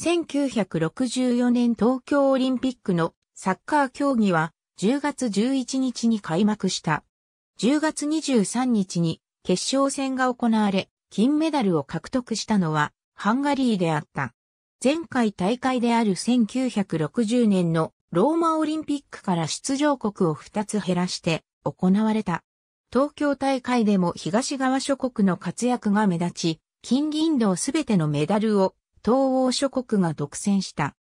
1964年東京オリンピックのサッカー競技は10月11日に開幕した。10月23日に決勝戦が行われ、金メダルを獲得したのはハンガリーであった。前回大会である1960年のローマオリンピックから出場国を2つ減らして行われた。東京大会でも東側諸国の活躍が目立ち、金銀銅すべてのメダルを東欧諸国が独占した。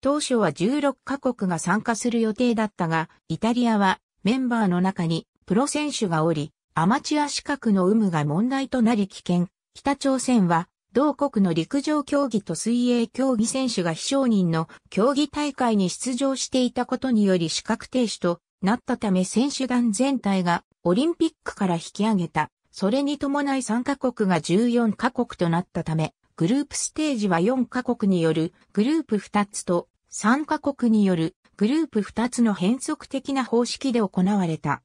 当初は16カ国が参加する予定だったが、イタリアはメンバーの中にプロ選手がおり、アマチュア資格の有無が問題となり危険。北朝鮮は同国の陸上競技と水泳競技選手が非承認の競技大会に出場していたことにより資格停止となったため選手団全体がオリンピックから引き上げた。それに伴い参加国が14カ国となったため、グループステージは4カ国によるグループ2つと3カ国によるグループ2つの変則的な方式で行われた。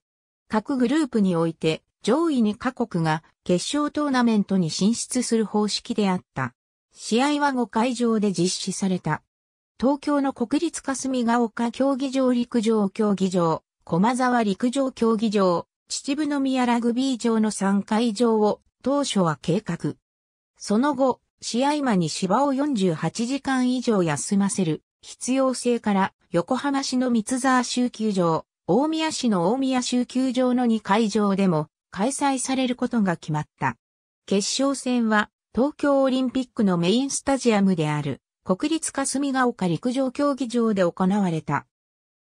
各グループにおいて上位2カ国が決勝トーナメントに進出する方式であった。試合は5会場で実施された。東京の国立霞ヶ丘競技場陸上競技場、駒沢陸上競技場、秩父宮ラグビー場の3会場を当初は計画。その後、試合間に芝を48時間以上休ませる必要性から横浜市の三沢州球場、大宮市の大宮州球場の2会場でも開催されることが決まった。決勝戦は東京オリンピックのメインスタジアムである国立霞ヶ丘陸上競技場で行われた。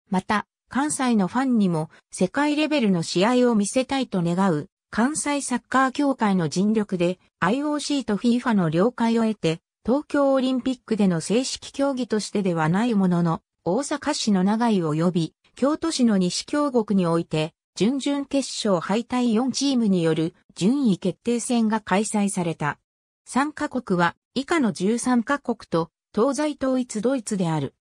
また、関西のファンにも世界レベルの試合を見せたいと願う関西サッカー協会の尽力で IOC と FIFA の了解を得て、東京オリンピックでの正式競技としてではないものの、大阪市の長井及び、京都市の西京国において、準々決勝敗退4チームによる順位決定戦が開催された。参加国は以下の13カ国と東西統一ドイツである。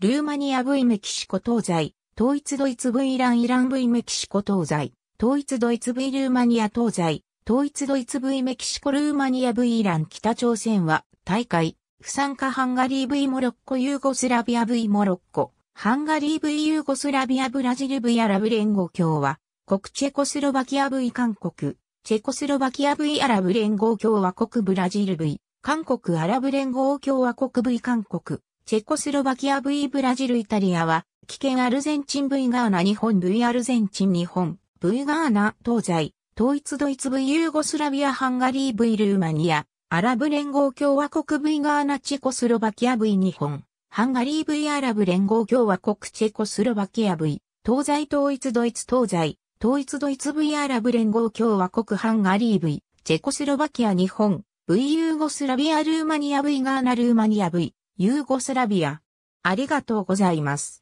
ルーマニア V メキシコ東西、統一ドイツ V イランイラン V メキシコ東西。統一ドイツ V ルーマニア東西、統一ドイツ V メキシコルーマニア V イラン北朝鮮は、大会、不参加ハンガリー V モロッコユーゴスラビア V モロッコ、ハンガリー V ユーゴスラビアブラジル V アラブ連合共和、国チェコスロバキア V 韓国、チェコスロバキア V アラブ連合共和国ブラジル V、韓国アラブ連合共和国 V 韓国、チェコスロバキア V ブラジルイタリアは、危険アルゼンチン V ガーナ日本 V アルゼンチン日本。V ガーナ、東西、統一ドイツ V ユーゴスラビアハンガリー V ルーマニア、アラブ連合共和国 V ガーナチェコスロバキア V 日本、ハンガリー V アラブ連合共和国チェコスロバキア V、東西統一ドイツ東西、統一ドイツ V アラブ連合共和国ハンガリー V、チェコスロバキア日本、V ユーゴスラビアルーマニア V ガーナルーマニア V、ユーゴスラビア。ありがとうございます。